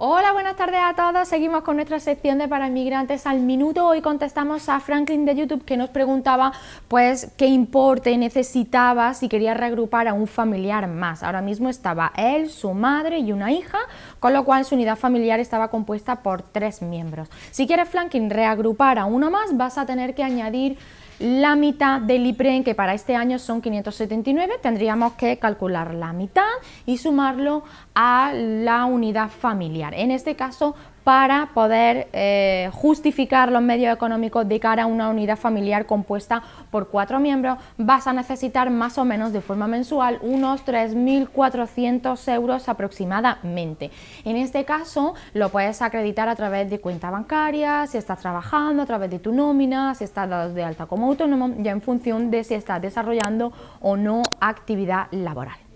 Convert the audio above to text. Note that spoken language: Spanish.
Hola, buenas tardes a todos. Seguimos con nuestra sección de para inmigrantes al minuto. Hoy contestamos a Franklin de YouTube que nos preguntaba pues qué importe necesitaba si quería reagrupar a un familiar más. Ahora mismo estaba él, su madre y una hija, con lo cual su unidad familiar estaba compuesta por tres miembros. Si quieres Franklin reagrupar a uno más, vas a tener que añadir la mitad del IPREN, que para este año son 579, tendríamos que calcular la mitad y sumarlo a la unidad familiar. En este caso, para poder eh, justificar los medios económicos de cara a una unidad familiar compuesta por cuatro miembros, vas a necesitar más o menos de forma mensual unos 3.400 euros aproximadamente. En este caso lo puedes acreditar a través de cuenta bancaria, si estás trabajando, a través de tu nómina, si estás dado de alta como autónomo, ya en función de si estás desarrollando o no actividad laboral.